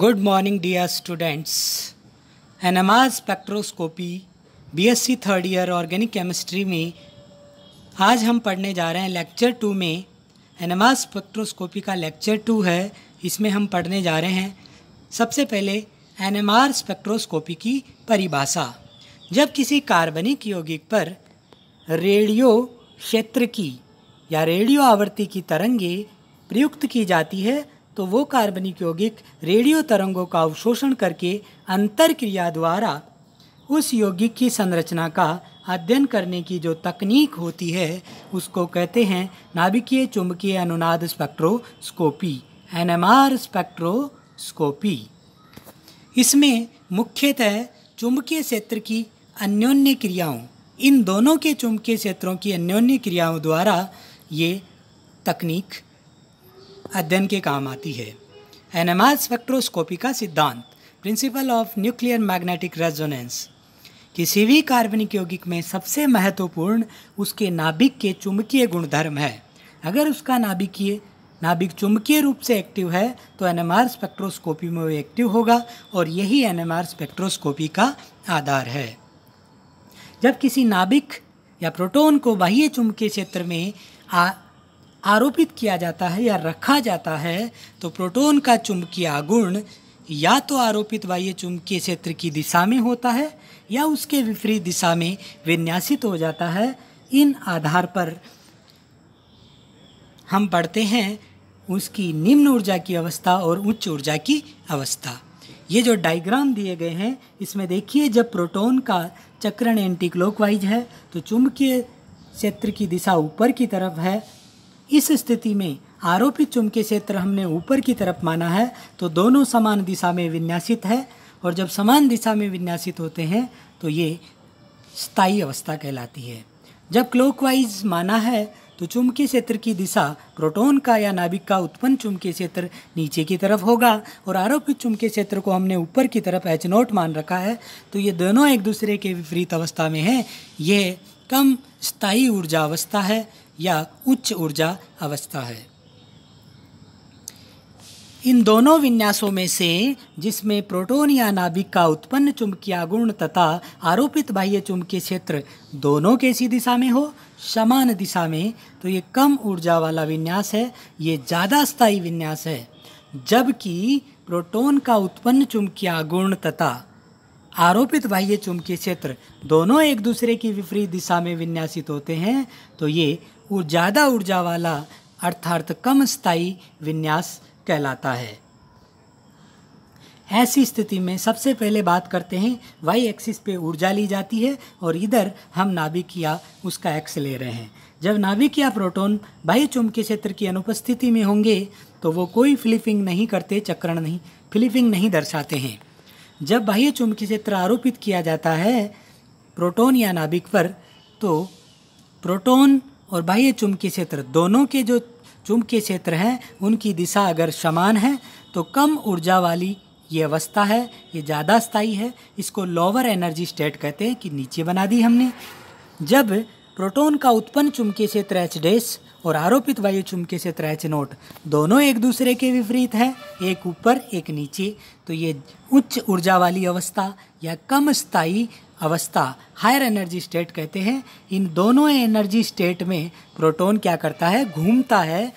Good morning dear students NMR spectroscopy B S C third year organic chemistry में आज हम पढ़ने जा रहे हैं लेक्चर टू में एनमा स्पेक्ट्रोस्कोपी का लेक्चर टू है इसमें हम पढ़ने जा रहे हैं सबसे पहले एन स्पेक्ट्रोस्कोपी की परिभाषा जब किसी कार्बनिक यौगिक पर रेडियो क्षेत्र की या रेडियो आवृत्ति की तरंगे प्रयुक्त की जाती है तो वो कार्बनिक यौगिक रेडियो तरंगों का अवशोषण करके अंतर क्रिया द्वारा उस यौगिक की संरचना का अध्ययन करने की जो तकनीक होती है उसको कहते हैं नाभिकीय चुंबकीय अनुनाद spectroscopy N M R spectroscopy इसमें मुख्यतः चुंबकीय क्षेत्र की अन्योन्य क्रियाओं इन दोनों के चुंबकीय क्षेत्रों की अन्योन्य क्रियाओं द्वारा ये तकनीक अध्ययन के काम आती है एनएमआर स्पेक्ट्रोस्कोपी का सिद्धांत principle of nuclear magnetic resonance किसी भी कार्बनिक यौगिक में सबसे महत्वपूर्ण उसके नाभिक के चुंबकीय गुणधर्म है अगर उसका नाभिकीय नाभिक चुंबकीय रूप से एक्टिव है तो एनएमआर स्पेक्ट्रोस्कोपी में वो एक्टिव होगा और यही एनएमआर स्पेक्ट्रोस्कोपी का आधार है जब किसी नाभिक या प्रोटॉन को बाह्य चुंबकीय क्षेत्र में आ, आरोपित किया जाता है या रखा जाता है तो प्रोटॉन का चुंबकीय आगुण या तो आरोपित बाह्य चुंबकीय क्षेत्र की दिशा में होता है या उसके विपरीत दिशा में विन्यासित हो जाता है इन आधार पर हम पढ़ते हैं उसकी निम्न ऊर्जा की अवस्था और उच्च ऊर्जा की अवस्था ये जो डायग्राम दिए गए हैं इसमें देखिए जब प्रोटॉन का चक्रण एंटी क्लॉकवाइज है तो चुंबकीय क्षेत्र की दिशा ऊपर की तरफ है इस स्थिति में आरोपित चुंबकीय क्षेत्र हमने ऊपर की तरफ माना है तो दोनों समान दिशा में विन्यासित है और जब समान दिशा में विन्यासित होते हैं तो ये स्थायी अवस्था कहलाती है जब क्लॉकवाइज माना है तो चुंबकीय क्षेत्र की दिशा प्रोटॉन का या नाभिक का उत्पन्न चुंबकीय क्षेत्र नीचे की तरफ होगा और आरोपित चुंबकीय क्षेत्र को हमने ऊपर की तरफ एच नोट मान रखा है तो ये दोनों एक दूसरे के विपरीत अवस्था में हैं ये कम स्थायी ऊर्जा अवस्था है या उच्च ऊर्जा अवस्था है इन दोनों विन्यासों में से जिसमें प्रोटोन या नाभिक का उत्पन्न चुंबकीय गुण तथा आरोपित बाह्य चुंबकीय क्षेत्र दोनों कैसी दिशा में हो समान दिशा में तो ये कम ऊर्जा वाला विन्यास है ये ज़्यादा स्थायी विन्यास है जबकि प्रोटोन का उत्पन्न चुंबकीय गुण तथा आरोपित बाह्य चुंबकीय क्षेत्र दोनों एक दूसरे की विपरीत दिशा में विन्यासित होते हैं तो ये ज़्यादा ऊर्जा वाला अर्थात कम स्थायी विन्यास कहलाता है ऐसी स्थिति में सबसे पहले बात करते हैं वाई एक्सिस पे ऊर्जा ली जाती है और इधर हम नाभिकिया उसका एक्स ले रहे हैं जब नाभिकिया प्रोटोन बाह्य चुंबकीय क्षेत्र की अनुपस्थिति में होंगे तो वो कोई फ्लिपिंग नहीं करते चक्रण नहीं फ्लिपिंग नहीं दर्शाते हैं जब बाह्य चुंबकीय क्षेत्र आरोपित किया जाता है प्रोटॉन या नाभिक पर तो प्रोटॉन और बाह्य चुंबकीय क्षेत्र दोनों के जो चुंबकीय क्षेत्र हैं उनकी दिशा अगर समान है तो कम ऊर्जा वाली ये अवस्था है ये ज़्यादा स्थायी है इसको लोअर एनर्जी स्टेट कहते हैं कि नीचे बना दी हमने जब प्रोटॉन का उत्पन्न चुंबकीय क्षेत्र एच डेस और आरोपित वायु चुंबकीय क्षेत्र एच नोट दोनों एक दूसरे के विपरीत हैं एक ऊपर एक नीचे तो ये उच्च ऊर्जा वाली अवस्था या कम स्थायी अवस्था हायर एनर्जी स्टेट कहते हैं इन दोनों एनर्जी स्टेट में प्रोटॉन क्या करता है घूमता है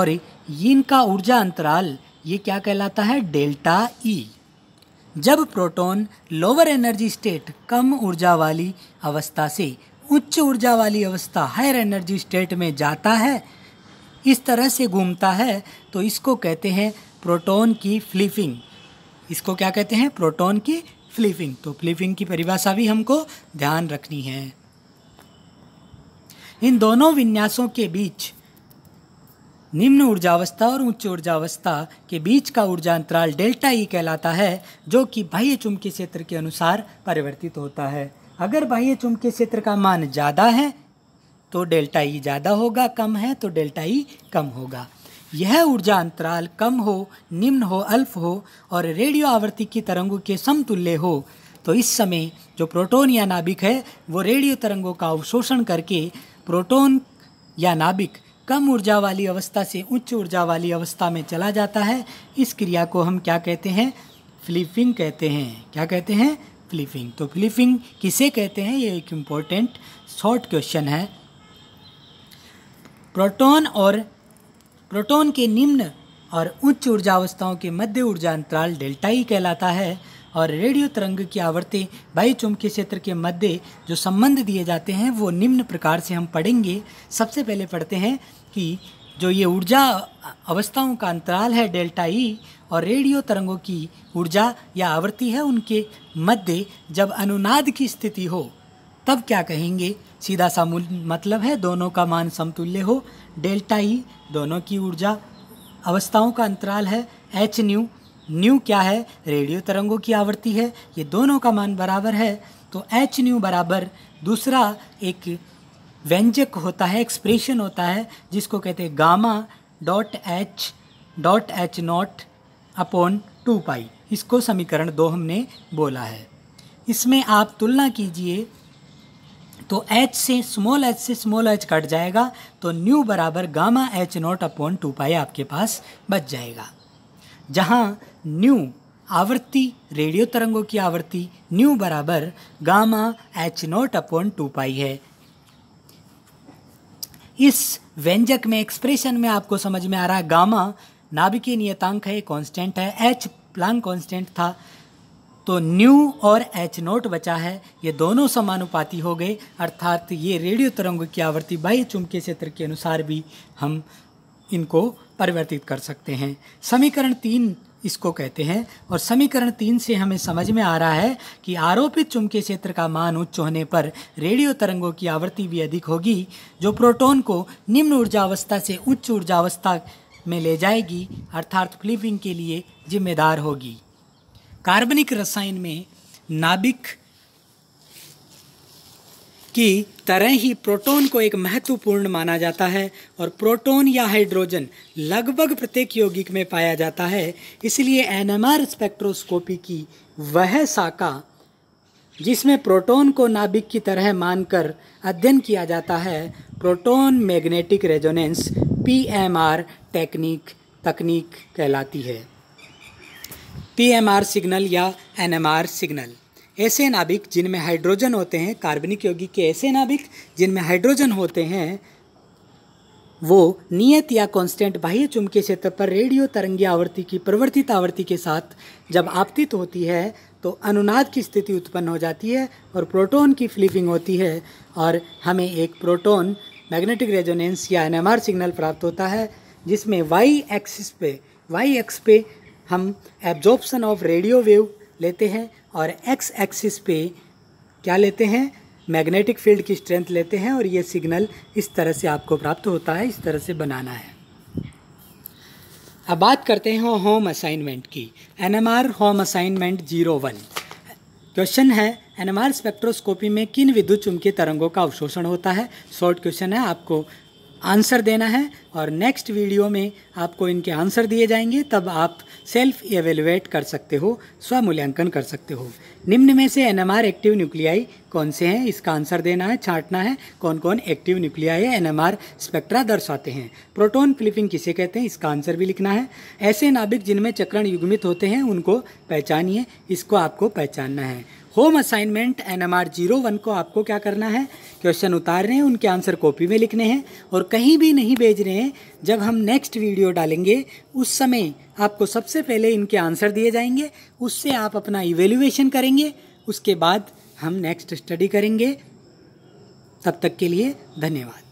और इनका ऊर्जा अंतराल ये क्या कहलाता है डेल्टा ई e। जब प्रोटॉन लोअर एनर्जी स्टेट कम ऊर्जा वाली अवस्था से उच्च ऊर्जा वाली अवस्था हायर एनर्जी स्टेट में जाता है इस तरह से घूमता है तो इसको कहते हैं प्रोटॉन की फ्लिपिंग इसको क्या कहते हैं प्रोटॉन की फ्लिपिंग तो फ्लिपिंग की परिभाषा भी हमको ध्यान रखनी है इन दोनों विन्यासों के बीच निम्न ऊर्जावस्था और उच्च ऊर्जावस्था के बीच का ऊर्जा अंतराल डेल्टा ई e कहलाता है जो कि बाह्य चुंबकीय क्षेत्र के अनुसार परिवर्तित होता है अगर बाह्य चुंबकीय क्षेत्र का मान ज़्यादा है तो डेल्टा ई e ज़्यादा होगा कम है तो डेल्टा ई e कम होगा यह ऊर्जा अंतराल कम हो निम्न हो अल्प हो और रेडियो आवर्ती की तरंगों के समतुल्य हो तो इस समय जो प्रोटॉन या नाभिक है वो रेडियो तरंगों का अवशोषण करके प्रोटॉन या नाभिक कम ऊर्जा वाली अवस्था से उच्च ऊर्जा वाली अवस्था में चला जाता है इस क्रिया को हम क्या कहते हैं फ्लिपिंग कहते हैं क्या कहते हैं फ्लिपिंग तो फ्लिपिंग किसे कहते हैं ये एक इम्पोर्टेंट शॉर्ट क्वेश्चन है प्रोटॉन और प्रोटॉन के निम्न और उच्च ऊर्जा अवस्थाओं के मध्य ऊर्जा अंतराल डेल्टा ही e कहलाता है और रेडियो तरंग की आवृत्ति वायु चुंबकीय क्षेत्र के मध्य जो संबंध दिए जाते हैं वो निम्न प्रकार से हम पढ़ेंगे सबसे पहले पढ़ते हैं कि जो ये ऊर्जा अवस्थाओं का अंतराल है डेल्टा ई e, और रेडियो तरंगों की ऊर्जा या आवृत्ति है उनके मध्य जब अनुनाद की स्थिति हो तब क्या कहेंगे सीधा सा मतलब है दोनों का मान समतुल्य हो डेल्टा ही e, दोनों की ऊर्जा अवस्थाओं का अंतराल है एच न्यू न्यू क्या है रेडियो तरंगों की आवृत्ति है ये दोनों का मान बराबर है तो एच न्यू बराबर दूसरा एक व्यंजक होता है एक्सप्रेशन होता है जिसको कहते हैं gamma dot H dot H naught upon two pi इसको समीकरण दो हमने बोला है इसमें आप तुलना कीजिए तो h से स्मॉल h से स्मॉल h कट जाएगा तो न्यू बराबर gamma H naught upon two pi आपके पास बच जाएगा जहाँ न्यू आवृत्ति रेडियो तरंगों की आवृत्ति न्यू बराबर gamma H naught upon two pi है इस व्यंजक में एक्सप्रेशन में आपको समझ में आ रहा है गामा नाभिकीय नियतांक है कांस्टेंट है एच प्लांग कांस्टेंट था तो न्यू और एच नोट बचा है ये दोनों समानुपाती हो गए अर्थात ये रेडियो तरंग की आवृत्ति बाह्य चुंबकीय क्षेत्र के अनुसार भी हम इनको परिवर्तित कर सकते हैं समीकरण तीन इसको कहते हैं और समीकरण तीन से हमें समझ में आ रहा है कि आरोपित चुंबकीय क्षेत्र का मान उच्च होने पर रेडियो तरंगों की आवृत्ति भी अधिक होगी जो प्रोटॉन को निम्न ऊर्जा अवस्था से उच्च ऊर्जा अवस्था में ले जाएगी अर्थात फ्लिपिंग के लिए जिम्मेदार होगी कार्बनिक रसायन में नाभिक की तरह ही प्रोटॉन को एक महत्वपूर्ण माना जाता है और प्रोटॉन या हाइड्रोजन लगभग प्रत्येक यौगिक में पाया जाता है इसलिए एनएमआर स्पेक्ट्रोस्कोपी की वह शाखा जिसमें प्रोटॉन को नाभिक की तरह मानकर अध्ययन किया जाता है proton magnetic resonance PMR technique तकनीक कहलाती है पीएमआर सिग्नल या एनएमआर सिग्नल ऐसे नाभिक जिनमें हाइड्रोजन होते हैं कार्बनिक यौगिक के ऐसे नाभिक जिनमें हाइड्रोजन होते हैं वो नियत या कांस्टेंट बाह्य चुंबकीय क्षेत्र पर रेडियो तरंगी आवृत्ति की प्रवर्तित आवृत्ति के साथ जब आपतित होती है तो अनुनाद की स्थिति उत्पन्न हो जाती है और प्रोटॉन की फ्लिपिंग होती है और हमें एक प्रोटॉन मैग्नेटिक रेजोनेंस या एनएमआर सिग्नल प्राप्त होता है जिसमें वाई एक्सिस पे वाई एक्स पे हम एब्जॉर्बसन ऑफ रेडियो वेव लेते हैं और एक्स एक्सिस पे क्या लेते हैं मैग्नेटिक फील्ड की स्ट्रेंथ लेते हैं और ये सिग्नल इस तरह से आपको प्राप्त होता है इस तरह से बनाना है अब बात करते हैं होम असाइनमेंट की NMR home assignment zero one question है एनएमआर स्पेक्ट्रोस्कोपी में किन विद्युत चुंबकीय तरंगों का अवशोषण होता है शॉर्ट क्वेश्चन है आपको आंसर देना है और नेक्स्ट वीडियो में आपको इनके आंसर दिए जाएंगे तब आप सेल्फ एवेलुएट कर सकते हो स्वमूल्यांकन कर सकते हो निम्न में से एनएमआर एक्टिव न्यूक्लियाई कौन से हैं इसका आंसर देना है छांटना है कौन कौन एक्टिव न्यूक्लियाई एनएमआर स्पेक्ट्रा दर्शाते हैं प्रोटोन क्लिपिंग किसे कहते हैं इसका आंसर भी लिखना है ऐसे नाभिक जिनमें चक्रण युग्मित होते हैं उनको पहचानिए इसको आपको पहचानना है home assignment N M R zero one को आपको क्या करना है क्वेश्चन उतार रहे हैं उनके आंसर कॉपी में लिखने हैं और कहीं भी नहीं भेज रहे हैं जब हम नेक्स्ट वीडियो डालेंगे उस समय आपको सबसे पहले इनके आंसर दिए जाएंगे उससे आप अपना इवेल्यूएशन करेंगे उसके बाद हम नेक्स्ट स्टडी करेंगे तब तक के लिए धन्यवाद